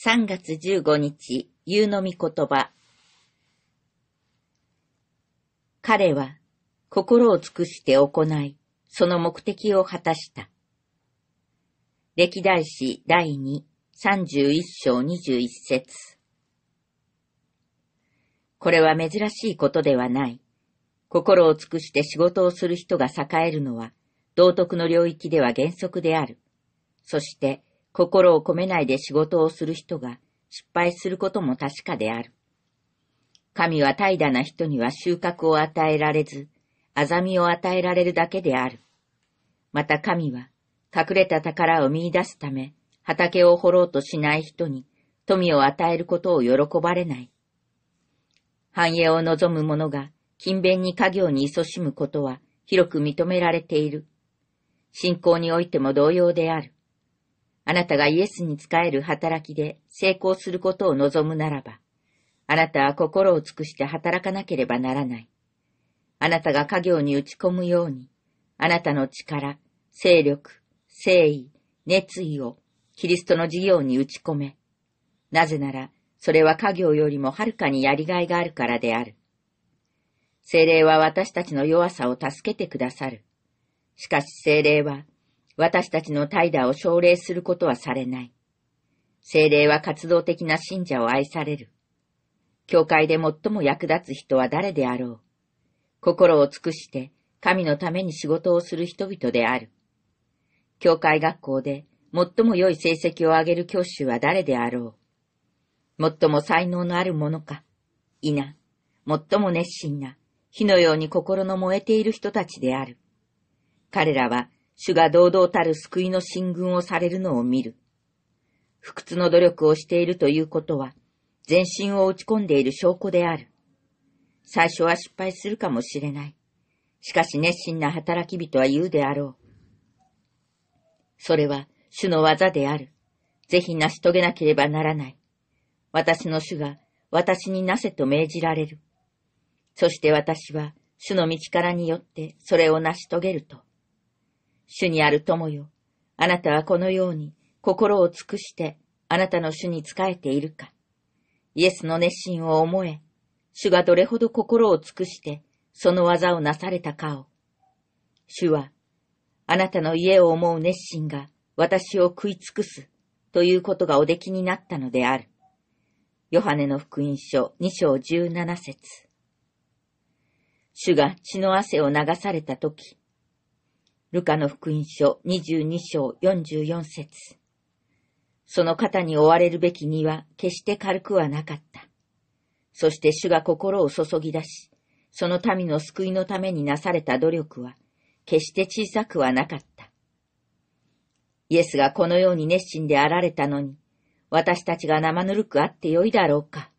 3月15日、夕のみ言葉。彼は心を尽くして行い、その目的を果たした。歴代史第2、31章21節これは珍しいことではない。心を尽くして仕事をする人が栄えるのは、道徳の領域では原則である。そして、心を込めないで仕事をする人が失敗することも確かである。神は怠惰な人には収穫を与えられず、あざみを与えられるだけである。また神は、隠れた宝を見出すため、畑を掘ろうとしない人に、富を与えることを喜ばれない。繁栄を望む者が、勤勉に家業に勤しむことは、広く認められている。信仰においても同様である。あなたがイエスに仕える働きで成功することを望むならば、あなたは心を尽くして働かなければならない。あなたが家業に打ち込むように、あなたの力、勢力、誠意、熱意をキリストの事業に打ち込め。なぜなら、それは家業よりもはるかにやりがいがあるからである。精霊は私たちの弱さを助けてくださる。しかし精霊は私たちの怠惰を奨励することはされない。精霊は活動的な信者を愛される。教会で最も役立つ人は誰であろう。心を尽くして神のために仕事をする人々である。教会学校で最も良い成績を上げる教師は誰であろう。最も才能のあるものか、否、最も熱心な、火のように心の燃えている人たちである。彼らは主が堂々たる救いの進軍をされるのを見る。不屈の努力をしているということは、全身を打ち込んでいる証拠である。最初は失敗するかもしれない。しかし熱心な働き人は言うであろう。それは主の技である。ぜひ成し遂げなければならない。私の主が私になせと命じられる。そして私は主の道からによってそれを成し遂げると。主にある友よ。あなたはこのように心を尽くしてあなたの主に仕えているか。イエスの熱心を思え、主がどれほど心を尽くしてその技をなされたかを。主は、あなたの家を思う熱心が私を食い尽くすということがお出来になったのである。ヨハネの福音書2章17節主が血の汗を流された時、ルカの福音書22章44節その方に追われるべきには決して軽くはなかった。そして主が心を注ぎ出し、その民の救いのためになされた努力は、決して小さくはなかった。イエスがこのように熱心であられたのに、私たちが生ぬるくあってよいだろうか。